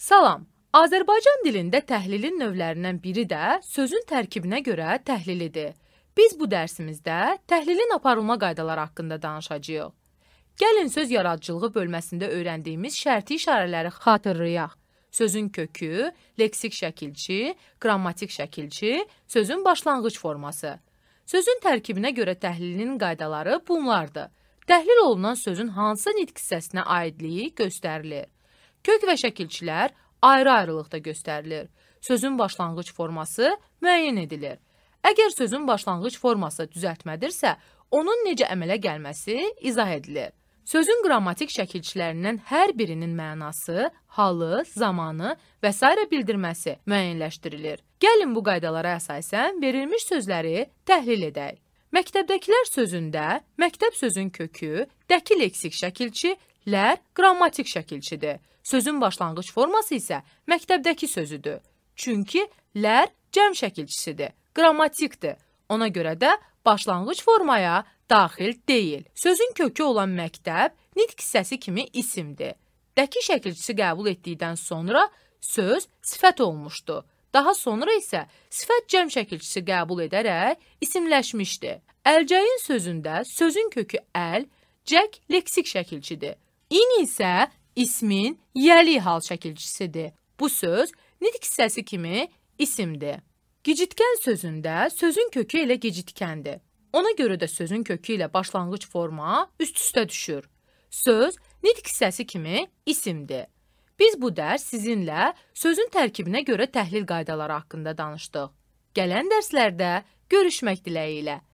Salam. Azərbaycan dilində təhlilin növlərindən biri də sözün tərkibinə görə təhlilidir. Biz bu dərsimizdə təhlilin aparılma qaydaları haqqında danışacağıq. Gəlin söz yaradıcılığı bölməsində öyrəndiyimiz şərti işarələri xatırlayaq. Sözün kökü, leksik şəkilçi, qrammatik şəkilçi, sözün başlanğıc forması. Sözün tərkibinə görə təhlilinin qaydaları bunlardır. Təhlil olunan sözün hansı nitq hissəsinə aidliyi göstərilir. Kök və şəkilçilər ayrı-ayrılıqda göstərilir. Sözün başlanğıc forması müəyyən edilir. Əgər sözün başlanğıc forması düzəltmədirsə, onun necə əmələ gəlməsi izah edilir. Sözün qrammatik şəkilçilərindən hər birinin mənası, halı, zamanı və s. bildirməsi müəyyənləşdirilir. Gəlin bu qaydalara əsasən verilmiş sözləri təhlil edək. Məktəbdəkilər sözündə məktəb sözün kökü, dəki leksik şəkilçi Lər qrammatik şəkilçidir. Sözün başlanğıc forması isə məktəbdəki sözüdür. Çünki lər cəm şəkilçisidir, qrammatikdir. Ona görə də başlanğıc formaya daxil deyil. Sözün kökü olan məktəb nitq hissəsi kimi isimdir. Dəki şəkilçisi qəbul etdikdən sonra söz sifət olmuşdu. Daha sonra isə sifət cəm şəkilçisi qəbul edərək isimləşmişdi. Əlcəyin sözündə sözün kökü əl, cək leksik şəkilçidir. İn isə ismin yəli hal şəkilçisidir. Bu söz nitq hissəsi kimi isimdir. Gecitkən sözündə sözün kökü elə gecitkəndir. Ona görə də sözün kökü ilə başlanğıc forma üst-üstə düşür. Söz nitq hissəsi kimi isimdir. Biz bu dərs sizinlə sözün tərkibinə görə təhlil qaydaları haqqında danışdıq. Gələn dərslərdə görüşmək diləyi ilə.